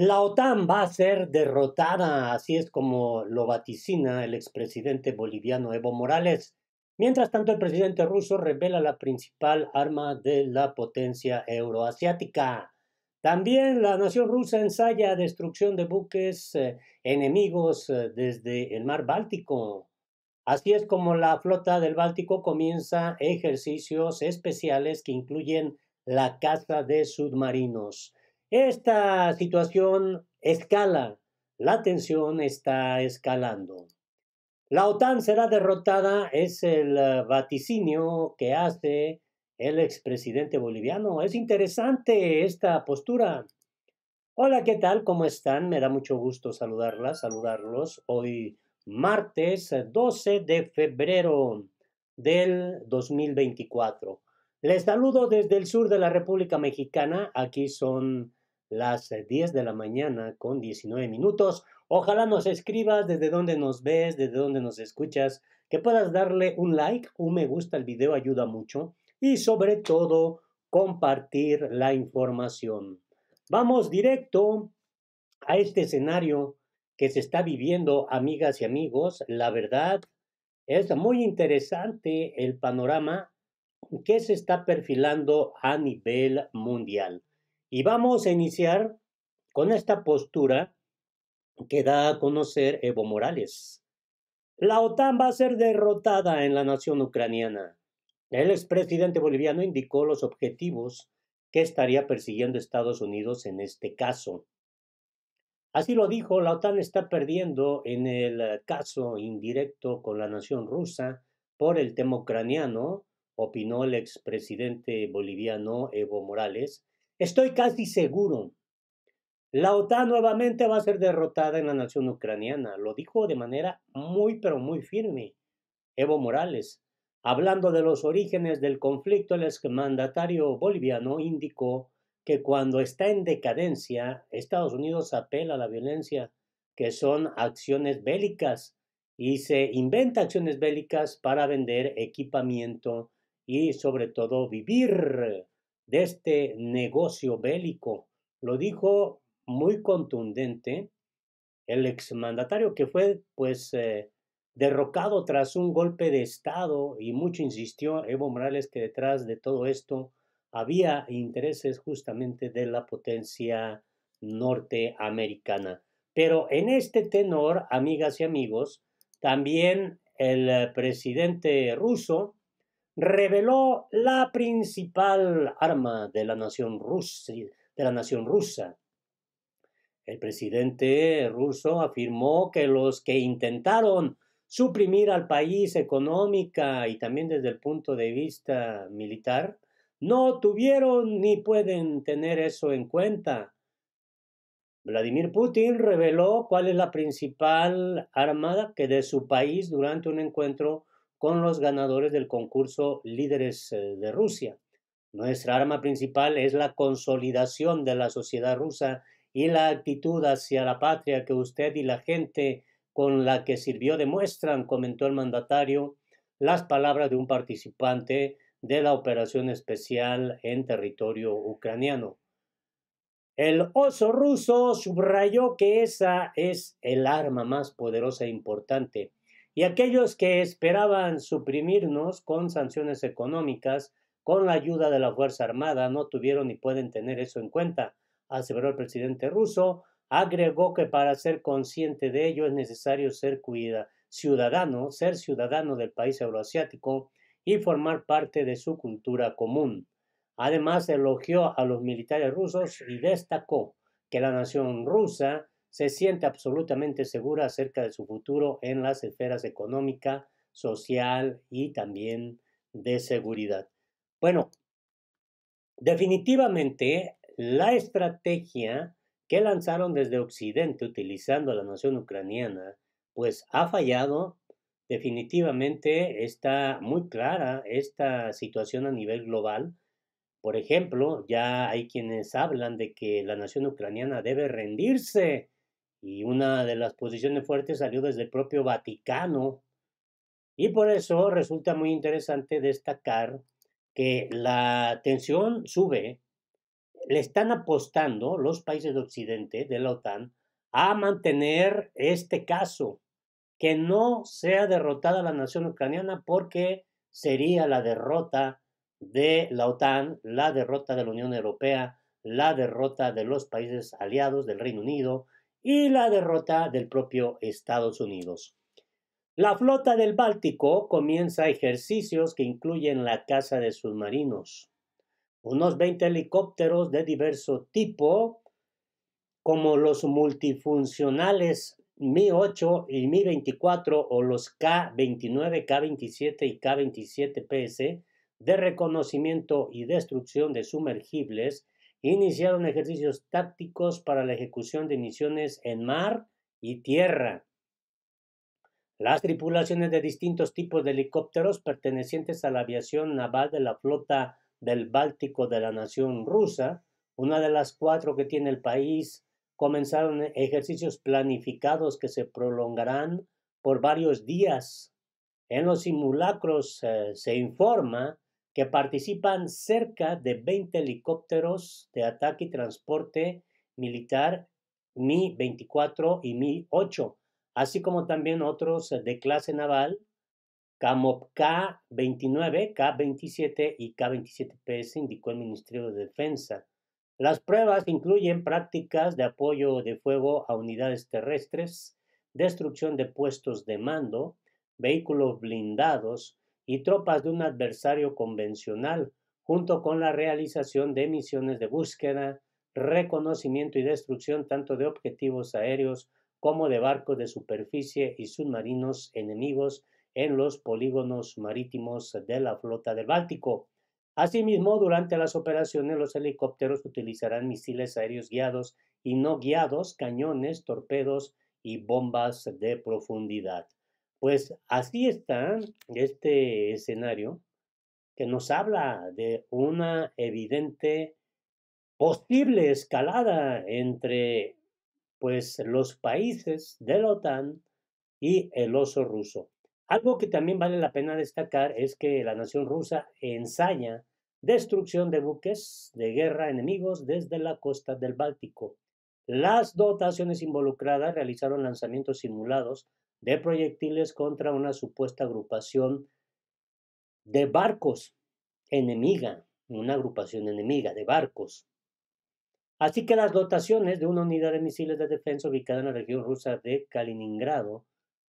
La OTAN va a ser derrotada, así es como lo vaticina el expresidente boliviano Evo Morales. Mientras tanto, el presidente ruso revela la principal arma de la potencia euroasiática. También la nación rusa ensaya destrucción de buques eh, enemigos eh, desde el mar Báltico. Así es como la flota del Báltico comienza ejercicios especiales que incluyen la caza de submarinos. Esta situación escala, la tensión está escalando. La OTAN será derrotada es el eh, vaticinio que hace el expresidente boliviano. Es interesante esta postura. Hola, ¿qué tal? ¿Cómo están? Me da mucho gusto saludarlas, saludarlos hoy martes 12 eh, de febrero del 2024. Les saludo desde el sur de la República Mexicana. Aquí son las 10 eh, de la mañana con 19 minutos. Ojalá nos escribas desde dónde nos ves, desde dónde nos escuchas, que puedas darle un like, un me gusta el video ayuda mucho y sobre todo compartir la información. Vamos directo a este escenario que se está viviendo, amigas y amigos. La verdad, es muy interesante el panorama que se está perfilando a nivel mundial. Y vamos a iniciar con esta postura que da a conocer Evo Morales. La OTAN va a ser derrotada en la nación ucraniana. El expresidente boliviano indicó los objetivos que estaría persiguiendo Estados Unidos en este caso. Así lo dijo, la OTAN está perdiendo en el caso indirecto con la nación rusa por el tema ucraniano, opinó el expresidente boliviano Evo Morales, Estoy casi seguro. La OTAN nuevamente va a ser derrotada en la nación ucraniana. Lo dijo de manera muy, pero muy firme Evo Morales. Hablando de los orígenes del conflicto, el exmandatario boliviano indicó que cuando está en decadencia, Estados Unidos apela a la violencia, que son acciones bélicas, y se inventa acciones bélicas para vender equipamiento y sobre todo vivir de este negocio bélico. Lo dijo muy contundente el exmandatario que fue pues eh, derrocado tras un golpe de Estado y mucho insistió Evo Morales que detrás de todo esto había intereses justamente de la potencia norteamericana. Pero en este tenor, amigas y amigos, también el eh, presidente ruso reveló la principal arma de la nación rusa, El presidente ruso afirmó que los que intentaron suprimir al país económica y también desde el punto de vista militar, no tuvieron ni pueden tener eso en cuenta. Vladimir Putin reveló cuál es la principal armada que de su país durante un encuentro con los ganadores del concurso Líderes eh, de Rusia. Nuestra arma principal es la consolidación de la sociedad rusa y la actitud hacia la patria que usted y la gente con la que sirvió demuestran, comentó el mandatario, las palabras de un participante de la operación especial en territorio ucraniano. El oso ruso subrayó que esa es el arma más poderosa e importante y aquellos que esperaban suprimirnos con sanciones económicas, con la ayuda de la Fuerza Armada, no tuvieron ni pueden tener eso en cuenta, aseveró el presidente ruso. Agregó que para ser consciente de ello es necesario ser cuida, ciudadano, ser ciudadano del país euroasiático y formar parte de su cultura común. Además, elogió a los militares rusos y destacó que la nación rusa se siente absolutamente segura acerca de su futuro en las esferas económica, social y también de seguridad. Bueno, definitivamente la estrategia que lanzaron desde Occidente utilizando a la nación ucraniana, pues ha fallado. Definitivamente está muy clara esta situación a nivel global. Por ejemplo, ya hay quienes hablan de que la nación ucraniana debe rendirse y una de las posiciones fuertes salió desde el propio Vaticano. Y por eso resulta muy interesante destacar que la tensión sube, le están apostando los países de Occidente, de la OTAN, a mantener este caso, que no sea derrotada la nación ucraniana porque sería la derrota de la OTAN, la derrota de la Unión Europea, la derrota de los países aliados del Reino Unido, y la derrota del propio Estados Unidos. La flota del Báltico comienza ejercicios que incluyen la caza de submarinos, unos 20 helicópteros de diverso tipo, como los multifuncionales Mi-8 y Mi-24 o los K-29, K-27 y K-27PS de reconocimiento y destrucción de sumergibles iniciaron ejercicios tácticos para la ejecución de misiones en mar y tierra. Las tripulaciones de distintos tipos de helicópteros pertenecientes a la aviación naval de la flota del Báltico de la nación rusa, una de las cuatro que tiene el país, comenzaron ejercicios planificados que se prolongarán por varios días. En los simulacros eh, se informa que participan cerca de 20 helicópteros de ataque y transporte militar Mi-24 y Mi-8, así como también otros eh, de clase naval como K-29, K-27 y K-27PS, indicó el Ministerio de Defensa. Las pruebas incluyen prácticas de apoyo de fuego a unidades terrestres, destrucción de puestos de mando, vehículos blindados, y tropas de un adversario convencional, junto con la realización de misiones de búsqueda, reconocimiento y destrucción tanto de objetivos aéreos como de barcos de superficie y submarinos enemigos en los polígonos marítimos de la flota del Báltico. Asimismo, durante las operaciones los helicópteros utilizarán misiles aéreos guiados y no guiados, cañones, torpedos y bombas de profundidad. Pues así está este escenario que nos habla de una evidente posible escalada entre pues los países de la OTAN y el oso ruso. Algo que también vale la pena destacar es que la nación rusa ensaña destrucción de buques de guerra enemigos desde la costa del Báltico. Las dotaciones involucradas realizaron lanzamientos simulados de proyectiles contra una supuesta agrupación de barcos enemiga, una agrupación enemiga de barcos. Así que las dotaciones de una unidad de misiles de defensa ubicada en la región rusa de Kaliningrado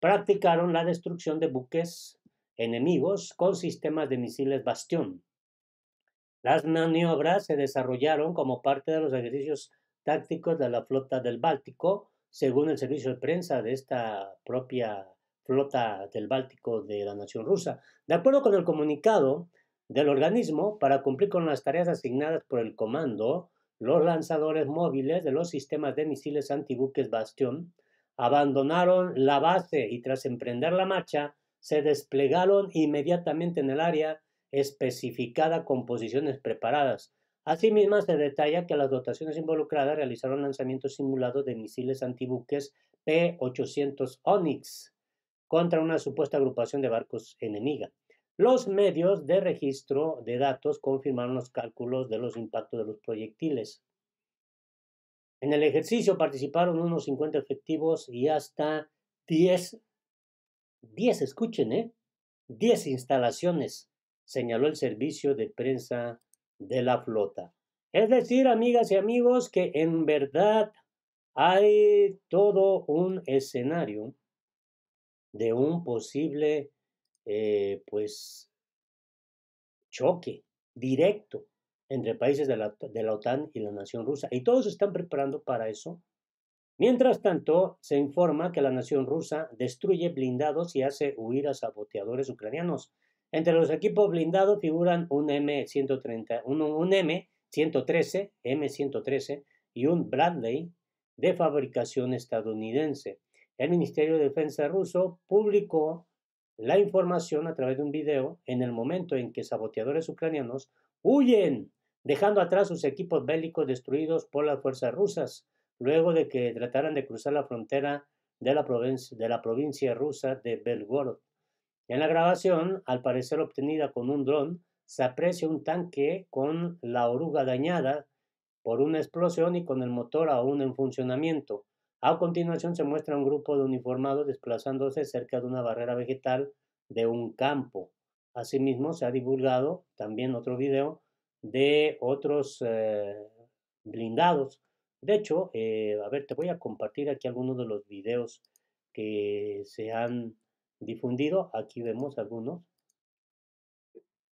practicaron la destrucción de buques enemigos con sistemas de misiles bastión. Las maniobras se desarrollaron como parte de los ejercicios tácticos de la flota del Báltico, según el servicio de prensa de esta propia flota del Báltico de la nación rusa. De acuerdo con el comunicado del organismo, para cumplir con las tareas asignadas por el comando, los lanzadores móviles de los sistemas de misiles antibuques Bastión abandonaron la base y tras emprender la marcha, se desplegaron inmediatamente en el área especificada con posiciones preparadas, Asimismo, se detalla que las dotaciones involucradas realizaron lanzamientos simulados de misiles antibuques P-800 Onyx contra una supuesta agrupación de barcos enemiga. Los medios de registro de datos confirmaron los cálculos de los impactos de los proyectiles. En el ejercicio participaron unos 50 efectivos y hasta 10, 10, escuchen, 10 ¿eh? instalaciones, señaló el servicio de prensa de la flota. Es decir, amigas y amigos, que en verdad hay todo un escenario de un posible, eh, pues, choque directo entre países de la, de la OTAN y la nación rusa. Y todos están preparando para eso. Mientras tanto, se informa que la nación rusa destruye blindados y hace huir a saboteadores ucranianos. Entre los equipos blindados figuran un M130, un, M113, M113 y un Bradley de fabricación estadounidense. El Ministerio de Defensa ruso publicó la información a través de un video en el momento en que saboteadores ucranianos huyen, dejando atrás sus equipos bélicos destruidos por las fuerzas rusas, luego de que trataran de cruzar la frontera de la provincia rusa de Belgorod. En la grabación, al parecer obtenida con un dron, se aprecia un tanque con la oruga dañada por una explosión y con el motor aún en funcionamiento. A continuación se muestra un grupo de uniformados desplazándose cerca de una barrera vegetal de un campo. Asimismo, se ha divulgado también otro video de otros eh, blindados. De hecho, eh, a ver, te voy a compartir aquí algunos de los videos que se han difundido. Aquí vemos algunos.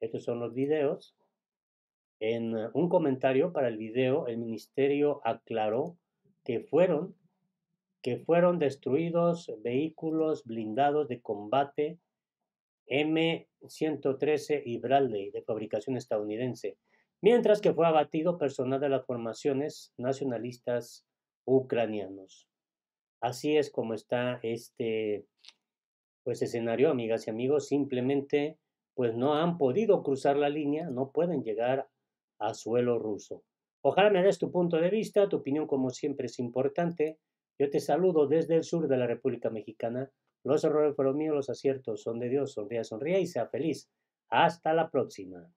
Estos son los videos. En eh, un comentario para el video, el ministerio aclaró que fueron, que fueron destruidos vehículos blindados de combate M113 y Bradley de fabricación estadounidense, mientras que fue abatido personal de las formaciones nacionalistas ucranianos. Así es como está este pues escenario, amigas y amigos, simplemente pues no han podido cruzar la línea, no pueden llegar a suelo ruso. Ojalá me des tu punto de vista, tu opinión como siempre es importante. Yo te saludo desde el sur de la República Mexicana. Los errores fueron míos, los aciertos son de Dios. Sonría, sonría y sea feliz. Hasta la próxima.